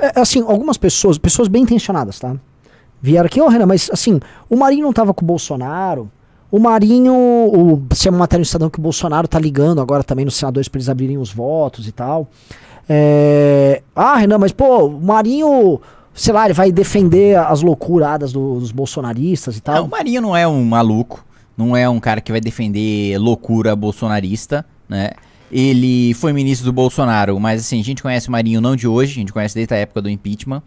É. é. assim, algumas pessoas, pessoas bem intencionadas, tá? Vieram aqui, ô oh, Renan, mas assim, o Marinho não tava com o Bolsonaro. O Marinho, o, se é uma matéria no Estadão que o Bolsonaro tá ligando agora também nos senadores para eles abrirem os votos e tal. É, ah, Renan, mas pô, o Marinho, sei lá, ele vai defender as loucuradas do, dos bolsonaristas e tal. Não, o Marinho não é um maluco, não é um cara que vai defender loucura bolsonarista, né? ele foi ministro do Bolsonaro, mas assim, a gente conhece o Marinho não de hoje, a gente conhece desde a época do impeachment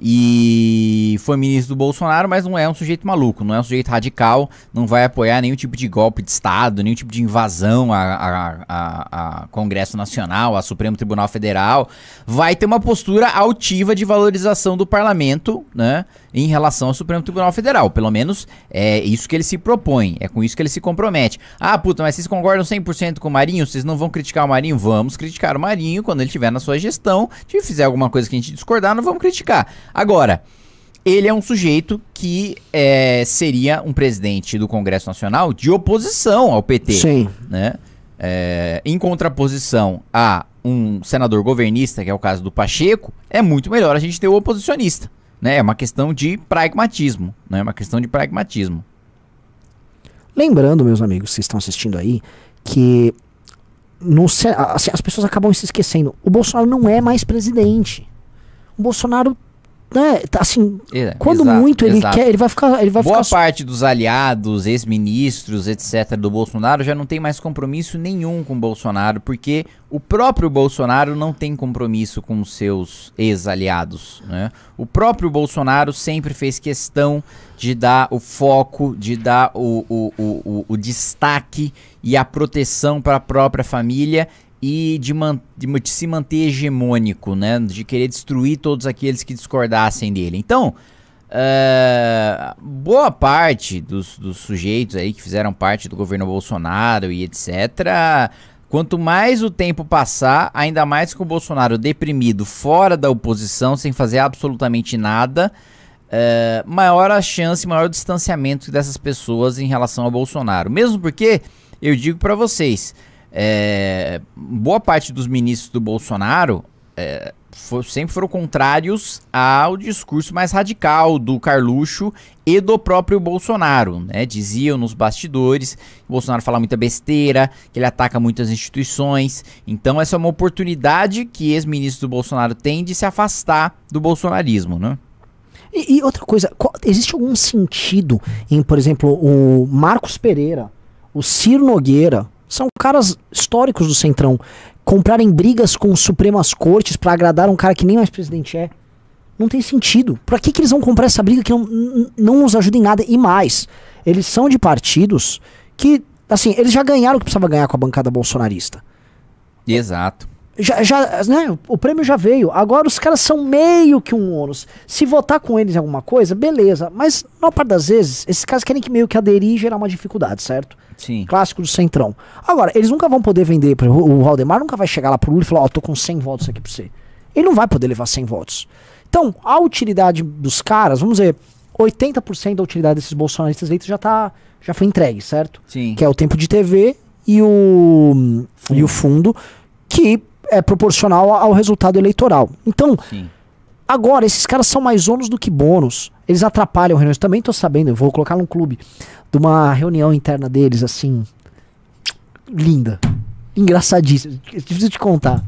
e foi ministro do Bolsonaro, mas não é um sujeito maluco, não é um sujeito radical, não vai apoiar nenhum tipo de golpe de Estado, nenhum tipo de invasão a, a, a, a Congresso Nacional, a Supremo Tribunal Federal. Vai ter uma postura altiva de valorização do parlamento, né? Em relação ao Supremo Tribunal Federal. Pelo menos é isso que ele se propõe, é com isso que ele se compromete. Ah, puta, mas vocês concordam 100% com o Marinho? Vocês não vão criticar o Marinho? Vamos criticar o Marinho quando ele estiver na sua gestão. Se fizer alguma coisa que a gente discordar, não vamos criticar. Agora, ele é um sujeito que é, seria um presidente do Congresso Nacional de oposição ao PT. Sim. Né? É, em contraposição a um senador governista, que é o caso do Pacheco, é muito melhor a gente ter o oposicionista. Né? É uma questão de pragmatismo. não né? É uma questão de pragmatismo. Lembrando, meus amigos que estão assistindo aí, que no, assim, as pessoas acabam se esquecendo. O Bolsonaro não é mais presidente. O Bolsonaro né, tá, assim, é, quando exato, muito ele exato. quer, ele vai ficar, ele vai Boa ficar... parte dos aliados, ex-ministros, etc do Bolsonaro já não tem mais compromisso nenhum com o Bolsonaro, porque o próprio Bolsonaro não tem compromisso com seus ex-aliados, né? O próprio Bolsonaro sempre fez questão de dar o foco, de dar o, o, o, o, o destaque e a proteção para a própria família e de, man de, de se manter hegemônico, né? De querer destruir todos aqueles que discordassem dele. Então, Uh, boa parte dos, dos, sujeitos aí que fizeram parte do governo Bolsonaro e etc. Quanto mais o tempo passar, ainda mais com o Bolsonaro deprimido, fora da oposição, sem fazer absolutamente nada, uh, maior a chance, maior o distanciamento dessas pessoas em relação ao Bolsonaro. Mesmo porque, eu digo para vocês, é, boa parte dos ministros do Bolsonaro é, for, sempre foram contrários ao discurso mais radical do Carluxo e do próprio Bolsonaro. Né? Diziam nos bastidores que o Bolsonaro fala muita besteira, que ele ataca muitas instituições. Então, essa é uma oportunidade que ex-ministros do Bolsonaro têm de se afastar do bolsonarismo. Né? E, e outra coisa, qual, existe algum sentido em, por exemplo, o Marcos Pereira, o Ciro Nogueira são caras históricos do Centrão. Comprarem brigas com Supremas Cortes para agradar um cara que nem mais presidente é. Não tem sentido. Para que, que eles vão comprar essa briga que não, não nos ajuda em nada? E mais, eles são de partidos que, assim, eles já ganharam o que precisava ganhar com a bancada bolsonarista. Exato já, já, né, o prêmio já veio. Agora os caras são meio que um ônus. Se votar com eles em alguma coisa, beleza. Mas, na parte das vezes, esses caras querem que meio que aderir e gerar uma dificuldade, certo? Sim. Clássico do Centrão. Agora, eles nunca vão poder vender. Por o Valdemar nunca vai chegar lá pro Lula e falar: Ó, oh, tô com 100 votos aqui pra você. Ele não vai poder levar 100 votos. Então, a utilidade dos caras, vamos dizer, 80% da utilidade desses bolsonaristas eleitos já, tá, já foi entregue, certo? Sim. Que é o tempo de TV e o, e o fundo, que é proporcional ao resultado eleitoral. Então, Sim. agora, esses caras são mais ônus do que bônus. Eles atrapalham reuniões. Também estou sabendo, eu vou colocar num clube, de uma reunião interna deles, assim, linda. Engraçadíssima. Difícil de contar.